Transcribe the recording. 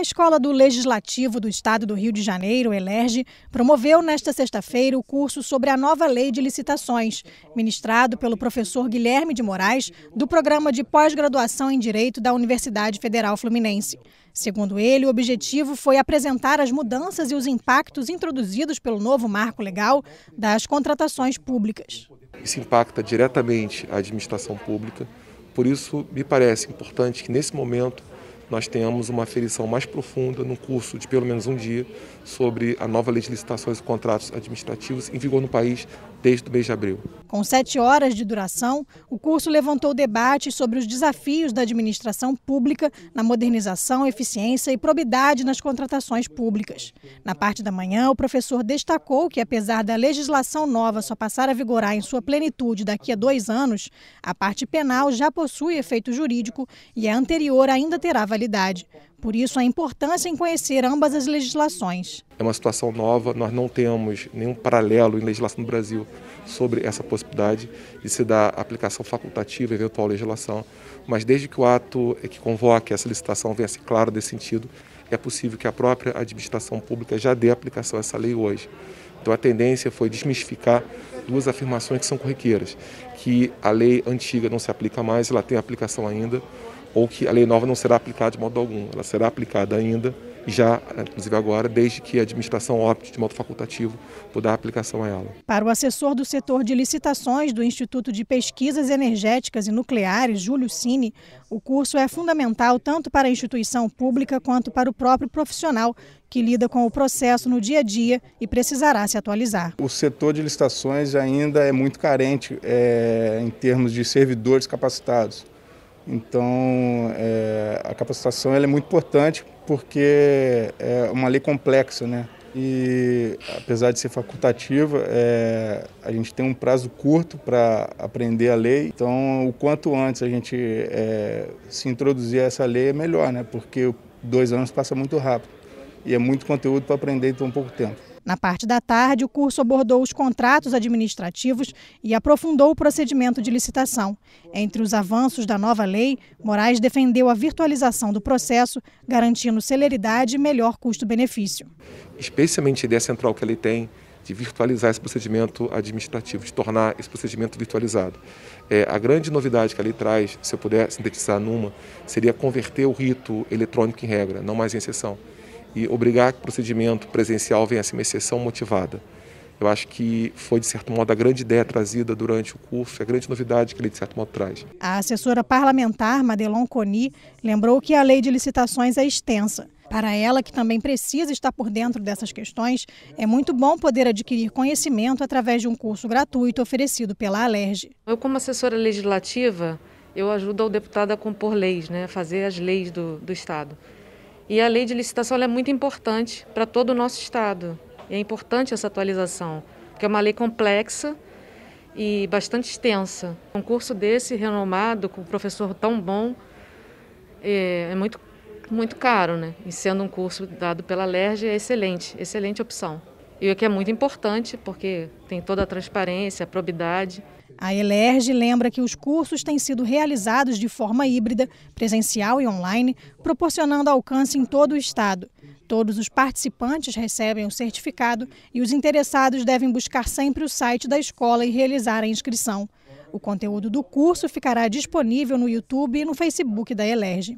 A Escola do Legislativo do Estado do Rio de Janeiro, Elerge, promoveu nesta sexta-feira o curso sobre a nova lei de licitações, ministrado pelo professor Guilherme de Moraes, do programa de pós-graduação em Direito da Universidade Federal Fluminense. Segundo ele, o objetivo foi apresentar as mudanças e os impactos introduzidos pelo novo marco legal das contratações públicas. Isso impacta diretamente a administração pública, por isso me parece importante que nesse momento nós tenhamos uma aferição mais profunda, num curso de pelo menos um dia, sobre a nova lei de licitações e contratos administrativos em vigor no país desde o mês de abril. Com sete horas de duração, o curso levantou debates sobre os desafios da administração pública na modernização, eficiência e probidade nas contratações públicas. Na parte da manhã, o professor destacou que, apesar da legislação nova só passar a vigorar em sua plenitude daqui a dois anos, a parte penal já possui efeito jurídico e a é anterior ainda terá validade. Por isso, a importância em conhecer ambas as legislações. É uma situação nova, nós não temos nenhum paralelo em legislação no Brasil sobre essa possibilidade de se dar aplicação facultativa, eventual legislação, mas desde que o ato é que convoque essa licitação venha ser claro desse sentido, é possível que a própria administração pública já dê aplicação a essa lei hoje. Então a tendência foi desmistificar duas afirmações que são corriqueiras, que a lei antiga não se aplica mais, ela tem aplicação ainda, ou que a lei nova não será aplicada de modo algum. Ela será aplicada ainda, já, inclusive agora, desde que a administração opte de modo facultativo por dar aplicação a ela. Para o assessor do setor de licitações do Instituto de Pesquisas Energéticas e Nucleares, Júlio Cine, o curso é fundamental tanto para a instituição pública quanto para o próprio profissional que lida com o processo no dia a dia e precisará se atualizar. O setor de licitações ainda é muito carente é, em termos de servidores capacitados. Então, é, a capacitação ela é muito importante porque é uma lei complexa, né? E apesar de ser facultativa, é, a gente tem um prazo curto para aprender a lei. Então, o quanto antes a gente é, se introduzir a essa lei é melhor, né? Porque dois anos passa muito rápido e é muito conteúdo para aprender em tão pouco tempo. Na parte da tarde, o curso abordou os contratos administrativos e aprofundou o procedimento de licitação. Entre os avanços da nova lei, Moraes defendeu a virtualização do processo, garantindo celeridade e melhor custo-benefício. Especialmente a ideia central que ele tem de virtualizar esse procedimento administrativo, de tornar esse procedimento virtualizado. É, a grande novidade que ele traz, se eu puder sintetizar numa, seria converter o rito eletrônico em regra, não mais em exceção e obrigar que o procedimento presencial venha a ser uma exceção motivada. Eu acho que foi, de certo modo, a grande ideia trazida durante o curso, é a grande novidade que ele, de certo modo, traz. A assessora parlamentar Madelon Coni lembrou que a lei de licitações é extensa. Para ela, que também precisa estar por dentro dessas questões, é muito bom poder adquirir conhecimento através de um curso gratuito oferecido pela Alerj. Eu, como assessora legislativa, eu ajudo o deputado a compor leis, né, a fazer as leis do, do Estado. E a lei de licitação é muito importante para todo o nosso Estado. E é importante essa atualização, porque é uma lei complexa e bastante extensa. Um curso desse, renomado, com um professor tão bom, é, é muito, muito caro, né? E sendo um curso dado pela LERJ, é excelente, excelente opção. E o que é muito importante, porque tem toda a transparência, a probidade. A Elerge lembra que os cursos têm sido realizados de forma híbrida, presencial e online, proporcionando alcance em todo o estado. Todos os participantes recebem o certificado e os interessados devem buscar sempre o site da escola e realizar a inscrição. O conteúdo do curso ficará disponível no YouTube e no Facebook da Elerge.